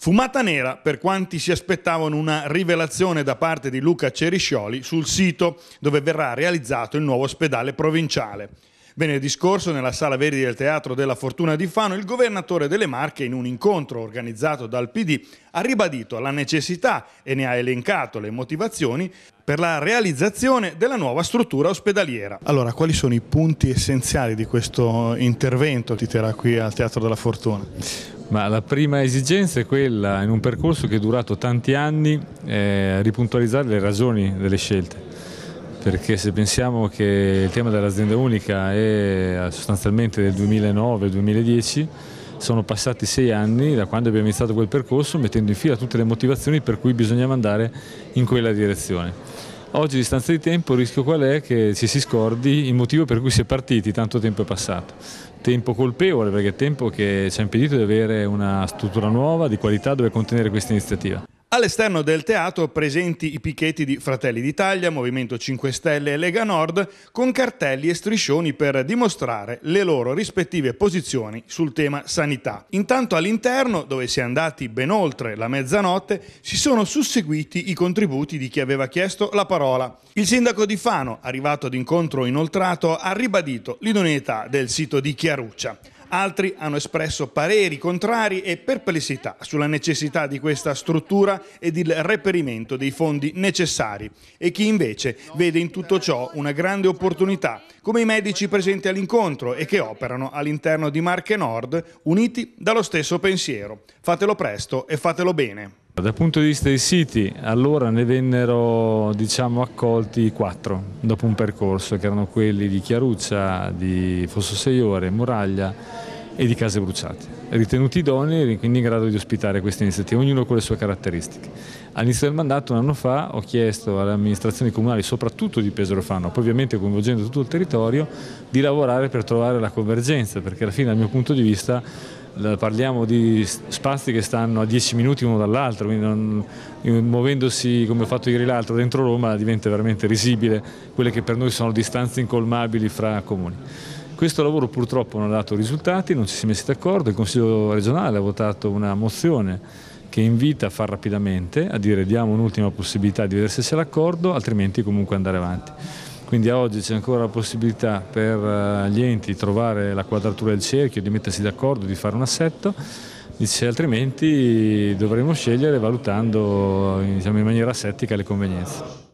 Fumata nera per quanti si aspettavano una rivelazione da parte di Luca Ceriscioli sul sito dove verrà realizzato il nuovo ospedale provinciale. Venerdì scorso, nella Sala Verdi del Teatro della Fortuna di Fano, il governatore delle Marche, in un incontro organizzato dal PD, ha ribadito la necessità e ne ha elencato le motivazioni per la realizzazione della nuova struttura ospedaliera. Allora, quali sono i punti essenziali di questo intervento che ti terrà qui al Teatro della Fortuna? Ma la prima esigenza è quella, in un percorso che è durato tanti anni, eh, ripuntualizzare le ragioni delle scelte. Perché se pensiamo che il tema dell'azienda unica è eh, sostanzialmente del 2009-2010, sono passati sei anni da quando abbiamo iniziato quel percorso mettendo in fila tutte le motivazioni per cui bisognava andare in quella direzione. Oggi a distanza di tempo il rischio qual è? Che ci si scordi il motivo per cui si è partiti, tanto tempo è passato. Tempo colpevole perché è tempo che ci ha impedito di avere una struttura nuova, di qualità, dove contenere questa iniziativa. All'esterno del teatro presenti i picchetti di Fratelli d'Italia, Movimento 5 Stelle e Lega Nord con cartelli e striscioni per dimostrare le loro rispettive posizioni sul tema sanità. Intanto all'interno, dove si è andati ben oltre la mezzanotte, si sono susseguiti i contributi di chi aveva chiesto la parola. Il sindaco di Fano, arrivato ad incontro inoltrato, ha ribadito l'idoneità del sito di Chiaruccia. Altri hanno espresso pareri contrari e perplessità sulla necessità di questa struttura ed il reperimento dei fondi necessari e chi invece vede in tutto ciò una grande opportunità, come i medici presenti all'incontro e che operano all'interno di Marche Nord, uniti dallo stesso pensiero. Fatelo presto e fatelo bene. Dal punto di vista dei siti, allora ne vennero diciamo, accolti quattro dopo un percorso, che erano quelli di Chiaruccia, di Fosso Seiore, Muraglia e di Case Bruciate, ritenuti idonei e quindi in grado di ospitare queste iniziative, ognuno con le sue caratteristiche. All'inizio del mandato, un anno fa, ho chiesto alle amministrazioni comunali, soprattutto di Pesorofano, poi ovviamente coinvolgendo tutto il territorio, di lavorare per trovare la convergenza, perché alla fine, dal mio punto di vista, parliamo di spazi che stanno a 10 minuti uno dall'altro, quindi non, muovendosi come ho fatto ieri l'altro dentro Roma diventa veramente risibile quelle che per noi sono distanze incolmabili fra comuni. Questo lavoro purtroppo non ha dato risultati, non ci si è messi d'accordo, il Consiglio regionale ha votato una mozione che invita a far rapidamente, a dire diamo un'ultima possibilità di vedere se c'è l'accordo, altrimenti comunque andare avanti. Quindi a oggi c'è ancora la possibilità per eh, gli enti di trovare la quadratura del cerchio, di mettersi d'accordo, di fare un assetto, dice, altrimenti dovremo scegliere valutando eh, diciamo, in maniera settica le convenienze.